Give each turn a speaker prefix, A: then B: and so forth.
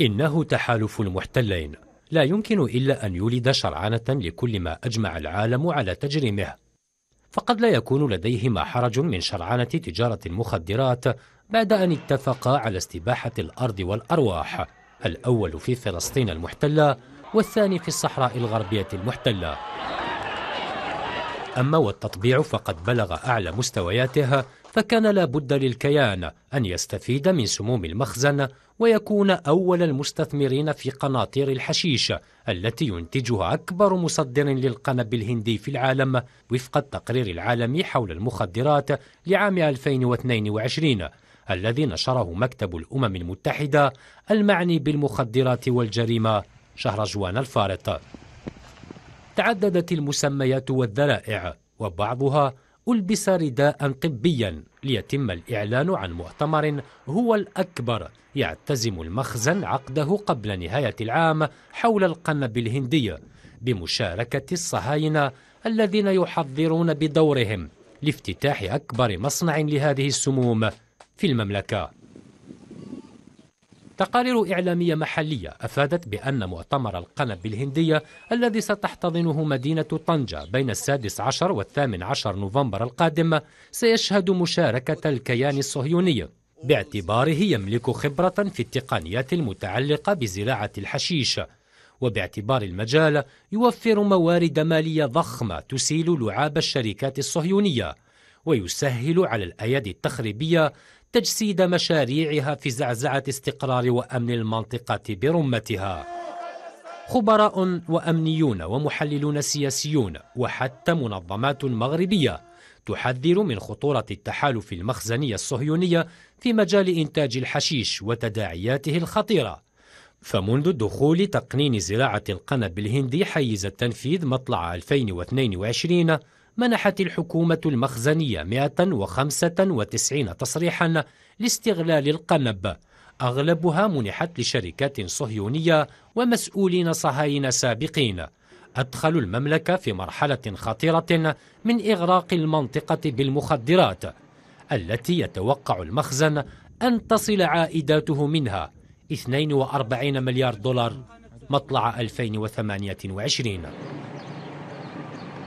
A: إنه تحالف المحتلين لا يمكن إلا أن يولد شرعنة لكل ما أجمع العالم على تجريمه فقد لا يكون لديهما حرج من شرعنة تجارة المخدرات بعد أن اتفقا على استباحة الأرض والأرواح الأول في فلسطين المحتلة والثاني في الصحراء الغربية المحتلة أما والتطبيع فقد بلغ أعلى مستوياته فكان لابد للكيان أن يستفيد من سموم المخزن ويكون أول المستثمرين في قناطير الحشيش التي ينتجها أكبر مصدر للقنب الهندي في العالم وفق التقرير العالمي حول المخدرات لعام 2022 الذي نشره مكتب الأمم المتحدة المعني بالمخدرات والجريمة شهر جوان الفارط تعددت المسميات والذرائع وبعضها ألبس رداء طبيا ليتم الإعلان عن مؤتمر هو الأكبر يعتزم المخزن عقده قبل نهاية العام حول القنب الهندية بمشاركة الصهاينة الذين يحضرون بدورهم لافتتاح أكبر مصنع لهذه السموم في المملكة تقارير إعلامية محلية أفادت بأن مؤتمر القنب الهندية الذي ستحتضنه مدينة طنجة بين السادس عشر والثامن عشر نوفمبر القادم سيشهد مشاركة الكيان الصهيوني باعتباره يملك خبرة في التقنيات المتعلقة بزراعة الحشيش وباعتبار المجال يوفر موارد مالية ضخمة تسيل لعاب الشركات الصهيونية ويسهل على الأيادي التخريبية تجسيد مشاريعها في زعزعة استقرار وأمن المنطقة برمتها خبراء وأمنيون ومحللون سياسيون وحتى منظمات مغربية تحذر من خطورة التحالف المخزني الصهيوني في مجال إنتاج الحشيش وتداعياته الخطيرة فمنذ دخول تقنين زراعة القنب الهندي حيز التنفيذ مطلع 2022 منحت الحكومة المخزنية 195 تصريحا لاستغلال القنب أغلبها منحت لشركات صهيونية ومسؤولين صهاينة سابقين أدخلوا المملكة في مرحلة خطيرة من إغراق المنطقة بالمخدرات التي يتوقع المخزن أن تصل عائداته منها 42 مليار دولار مطلع 2028